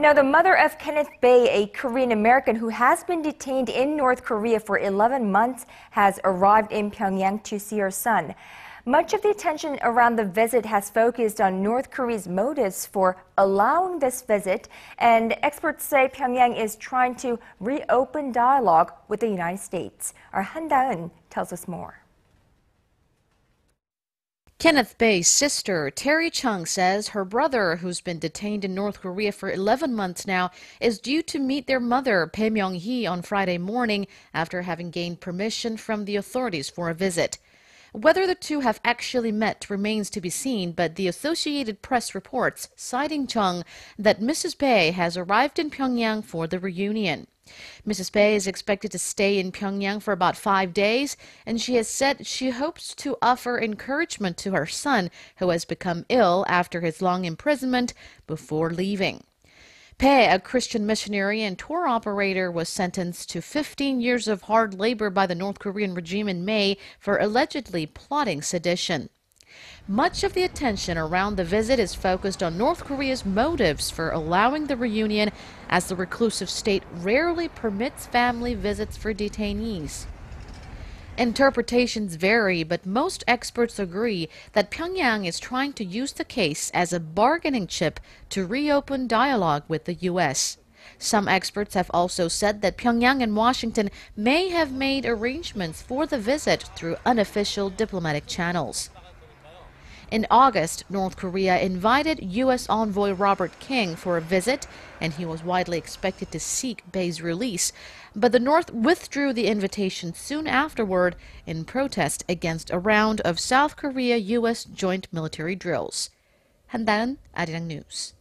Now, the mother of Kenneth Bay, a Korean American who has been detained in North Korea for 11 months, has arrived in Pyongyang to see her son. Much of the attention around the visit has focused on North Korea's motives for allowing this visit, and experts say Pyongyang is trying to reopen dialogue with the United States. Our Han Da-eun tells us more. Kenneth Bay's sister, Terry Chung, says her brother, who's been detained in North Korea for 11 months now, is due to meet their mother, Pei Myung-hee, on Friday morning after having gained permission from the authorities for a visit. Whether the two have actually met remains to be seen, but the Associated Press reports, citing Chung, that Mrs. Bay has arrived in Pyongyang for the reunion. Mrs. Bei is expected to stay in Pyongyang for about five days, and she has said she hopes to offer encouragement to her son, who has become ill after his long imprisonment, before leaving. Pei, a Christian missionary and tour operator, was sentenced to 15 years of hard labor by the North Korean regime in May for allegedly plotting sedition. Much of the attention around the visit is focused on North Korea's motives for allowing the reunion, as the reclusive state rarely permits family visits for detainees. Interpretations vary, but most experts agree that Pyongyang is trying to use the case as a bargaining chip to reopen dialogue with the U.S. Some experts have also said that Pyongyang and Washington may have made arrangements for the visit through unofficial diplomatic channels. In August, North Korea invited U.S. envoy Robert King for a visit, and he was widely expected to seek Bay's release. But the North withdrew the invitation soon afterward in protest against a round of South Korea U.S. joint military drills. 한다은 Arirang News.